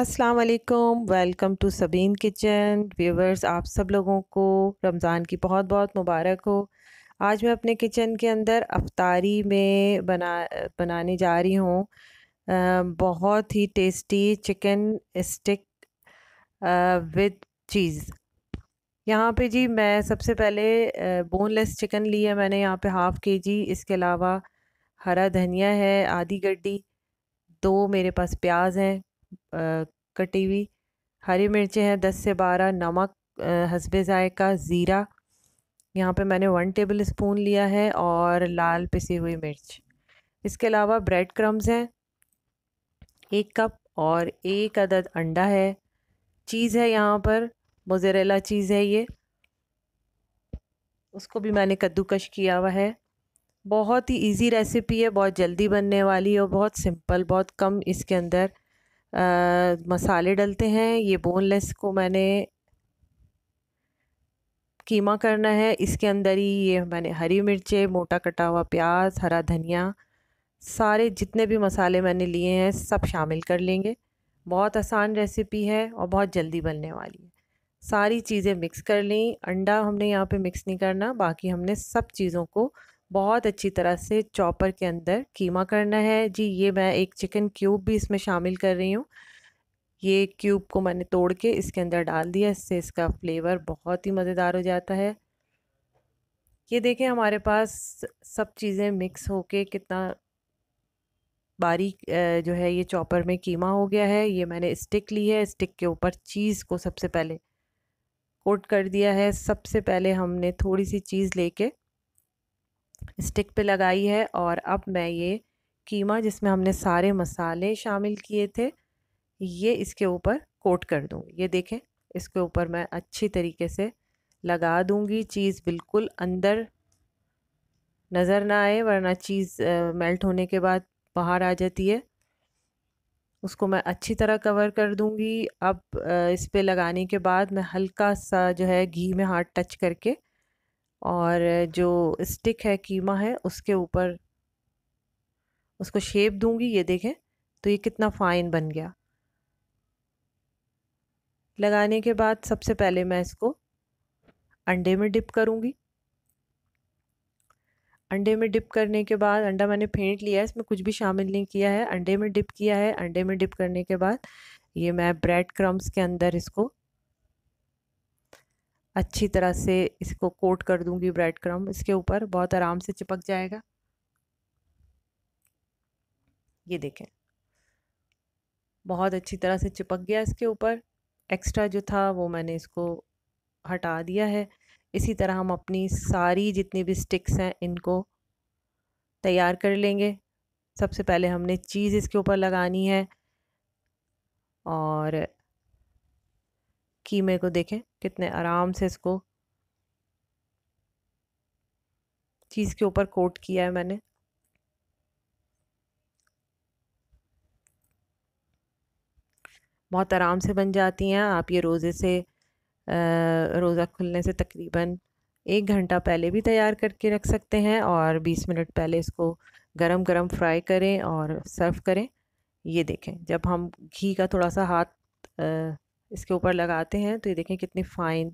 अस्सलाम वालेकुम welcome to Sabeen kitchen viewers आप सब लोगों को रमज़ान की बहुत बहुत मुबारक हो आज मैं अपने किचन के अंदर अफ्तारी में बना बनाने जा रही हूँ बहुत ही tasty chicken stick with cheese यहाँ पे जी मैं सबसे पहले बोनलेस चिकन ली है मैंने यहाँ पे हाफ़ के जी इसके अलावा हरा धनिया है आधी गड्डी दो मेरे पास प्याज हैं कटी हुई हरी मिर्चें हैं दस से बारह नमक हसबे ज़ायका ज़ीरा यहाँ पे मैंने वन टेबल स्पून लिया है और लाल पिसी हुई मिर्च इसके अलावा ब्रेड क्रम्स हैं एक कप और एक अदद अंडा है चीज़ है यहाँ पर मोजरेला चीज़ है ये उसको भी मैंने कद्दूकश किया हुआ है बहुत ही इजी रेसिपी है बहुत जल्दी बनने वाली और बहुत सिंपल बहुत कम इसके अंदर आ, मसाले डलते हैं ये बोनलेस को मैंने कीमा करना है इसके अंदर ही ये मैंने हरी मिर्चें मोटा कटा हुआ प्याज हरा धनिया सारे जितने भी मसाले मैंने लिए हैं सब शामिल कर लेंगे बहुत आसान रेसिपी है और बहुत जल्दी बनने वाली है सारी चीज़ें मिक्स कर लें अंडा हमने यहाँ पे मिक्स नहीं करना बाकी हमने सब चीज़ों को बहुत अच्छी तरह से चॉपर के अंदर कीमा करना है जी ये मैं एक चिकन क्यूब भी इसमें शामिल कर रही हूँ ये क्यूब को मैंने तोड़ के इसके अंदर डाल दिया इससे इसका फ्लेवर बहुत ही मज़ेदार हो जाता है ये देखें हमारे पास सब चीज़ें मिक्स होके कितना बारीक जो है ये चॉपर में कीमा हो गया है ये मैंने स्टिक ली है स्टिक के ऊपर चीज़ को सबसे पहले कोट कर दिया है सबसे पहले हमने थोड़ी सी चीज़ लेके स्टिक पे लगाई है और अब मैं ये कीमा जिसमें हमने सारे मसाले शामिल किए थे ये इसके ऊपर कोट कर दूँ ये देखें इसके ऊपर मैं अच्छी तरीके से लगा दूँगी चीज़ बिल्कुल अंदर नज़र ना आए वरना चीज़ मेल्ट होने के बाद बाहर आ जाती है उसको मैं अच्छी तरह कवर कर दूँगी अब इस पर लगाने के बाद मैं हल्का सा जो है घी में हाथ टच करके और जो स्टिक है कीमा है उसके ऊपर उसको शेप दूंगी ये देखें तो ये कितना फ़ाइन बन गया लगाने के बाद सबसे पहले मैं इसको अंडे में डिप करूँगी अंडे में डिप करने के बाद अंडा मैंने फेंट लिया है इसमें कुछ भी शामिल नहीं किया है अंडे में डिप किया है अंडे में डिप करने के बाद ये मैं ब्रेड क्रम्स के अंदर इसको अच्छी तरह से इसको कोट कर दूंगी ब्रेड क्रम इसके ऊपर बहुत आराम से चिपक जाएगा ये देखें बहुत अच्छी तरह से चिपक गया इसके ऊपर एक्स्ट्रा जो था वो मैंने इसको हटा दिया है इसी तरह हम अपनी सारी जितनी भी स्टिक्स हैं इनको तैयार कर लेंगे सबसे पहले हमने चीज़ इसके ऊपर लगानी है और कीमे को देखें कितने आराम से इसको चीज़ के ऊपर कोट किया है मैंने बहुत आराम से बन जाती हैं आप ये रोज़े से रोज़ा खुलने से तकरीबन एक घंटा पहले भी तैयार करके रख सकते हैं और 20 मिनट पहले इसको गरम गरम फ्राई करें और सर्व करें ये देखें जब हम घी का थोड़ा सा हाथ इसके ऊपर लगाते हैं तो ये देखें कितनी फ़ाइन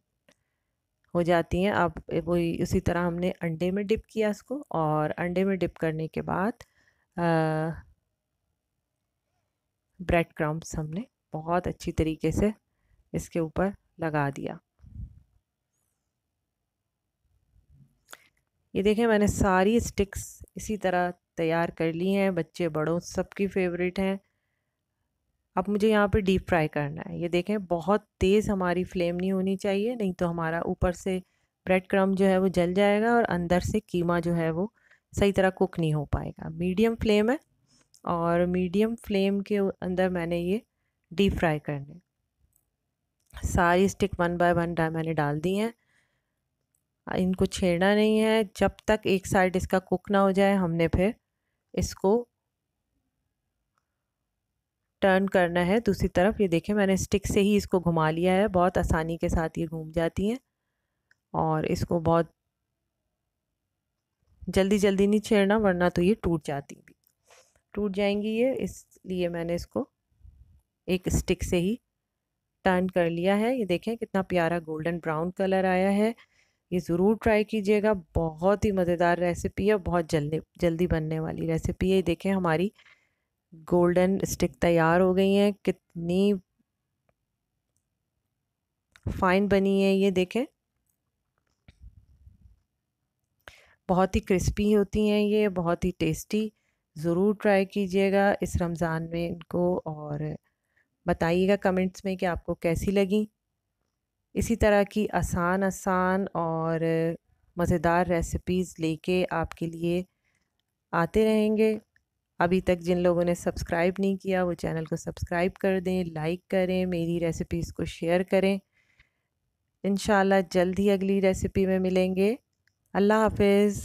हो जाती हैं अब वही उसी तरह हमने अंडे में डिप किया इसको और अंडे में डिप करने के बाद ब्रेड क्रम्स हमने बहुत अच्छी तरीके से इसके ऊपर लगा दिया ये देखें मैंने सारी स्टिक्स इसी तरह तैयार कर ली हैं बच्चे बड़ों सबकी फेवरेट हैं अब मुझे यहाँ पर डीप फ्राई करना है ये देखें बहुत तेज़ हमारी फ्लेम नहीं होनी चाहिए नहीं तो हमारा ऊपर से ब्रेड क्रम जो है वो जल जाएगा और अंदर से कीमा जो है वो सही तरह कुक नहीं हो पाएगा मीडियम फ्लेम है और मीडियम फ्लेम के अंदर मैंने ये डीप फ्राई करने सारी स्टिक वन बाय वन मैंने डाल दी हैं इनको छेड़ना नहीं है जब तक एक साइड इसका कुक ना हो जाए हमने फिर इसको टर्न करना है दूसरी तरफ ये देखें मैंने स्टिक से ही इसको घुमा लिया है बहुत आसानी के साथ ये घूम जाती हैं और इसको बहुत जल्दी जल्दी नहीं छेड़ना वरना तो ये टूट जाती भी टूट जाएंगी ये इसलिए मैंने इसको एक स्टिक से ही टर्न कर लिया है ये देखें कितना प्यारा गोल्डन ब्राउन कलर आया है ये ज़रूर ट्राई कीजिएगा बहुत ही मज़ेदार रेसिपी है बहुत जल्दी जल्दी बनने वाली रेसिपी है ये देखें हमारी गोल्डन स्टिक तैयार हो गई हैं कितनी फाइन बनी है ये देखें बहुत ही क्रिस्पी होती हैं ये बहुत ही टेस्टी ज़रूर ट्राई कीजिएगा इस रमज़ान में इनको और बताइएगा कमेंट्स में कि आपको कैसी लगी इसी तरह की आसान आसान और मज़ेदार रेसिपीज़ लेके आपके लिए आते रहेंगे अभी तक जिन लोगों ने सब्सक्राइब नहीं किया वो चैनल को सब्सक्राइब कर दें लाइक करें मेरी रेसिपीज़ को शेयर करें इन जल्द ही अगली रेसिपी में मिलेंगे अल्लाह हाफिज़